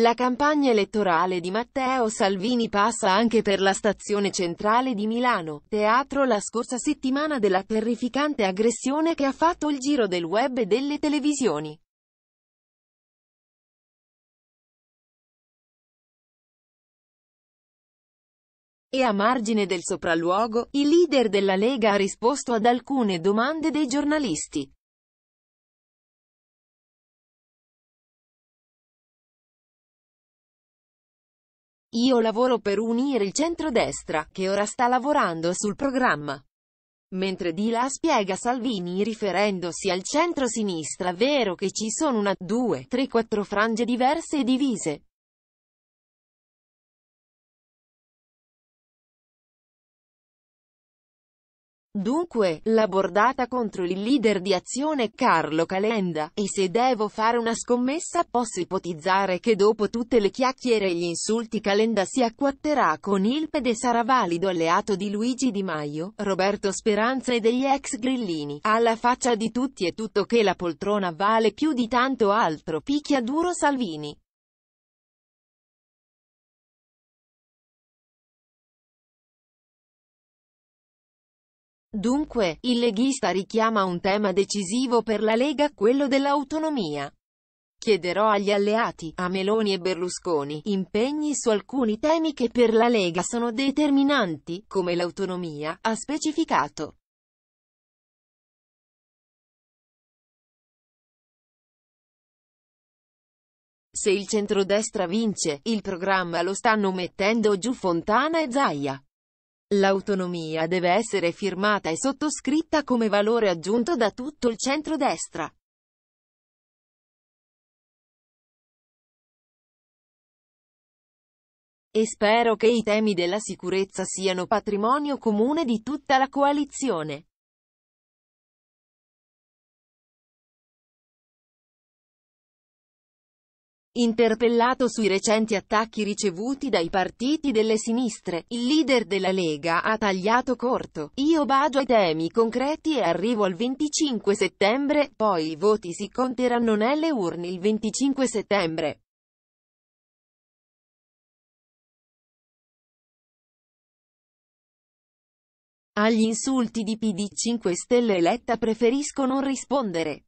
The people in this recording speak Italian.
La campagna elettorale di Matteo Salvini passa anche per la stazione centrale di Milano, teatro la scorsa settimana della terrificante aggressione che ha fatto il giro del web e delle televisioni. E a margine del sopralluogo, il leader della Lega ha risposto ad alcune domande dei giornalisti. Io lavoro per unire il centrodestra, che ora sta lavorando sul programma. Mentre di là spiega Salvini riferendosi al centro-sinistra, vero che ci sono una, due, tre, quattro frange diverse e divise, Dunque, la bordata contro il leader di azione Carlo Calenda, e se devo fare una scommessa posso ipotizzare che dopo tutte le chiacchiere e gli insulti Calenda si acquatterà con Ilped e sarà valido alleato di Luigi Di Maio, Roberto Speranza e degli ex grillini. Alla faccia di tutti è tutto che la poltrona vale più di tanto altro, picchia duro Salvini. Dunque, il leghista richiama un tema decisivo per la Lega, quello dell'autonomia. Chiederò agli alleati, a Meloni e Berlusconi, impegni su alcuni temi che per la Lega sono determinanti, come l'autonomia, ha specificato. Se il centrodestra vince, il programma lo stanno mettendo giù Fontana e Zaia. L'autonomia deve essere firmata e sottoscritta come valore aggiunto da tutto il centrodestra. E spero che i temi della sicurezza siano patrimonio comune di tutta la coalizione. Interpellato sui recenti attacchi ricevuti dai partiti delle sinistre, il leader della Lega ha tagliato corto. Io bado ai temi concreti e arrivo al 25 settembre, poi i voti si conteranno nelle urne il 25 settembre. Agli insulti di PD 5 Stelle eletta preferisco non rispondere.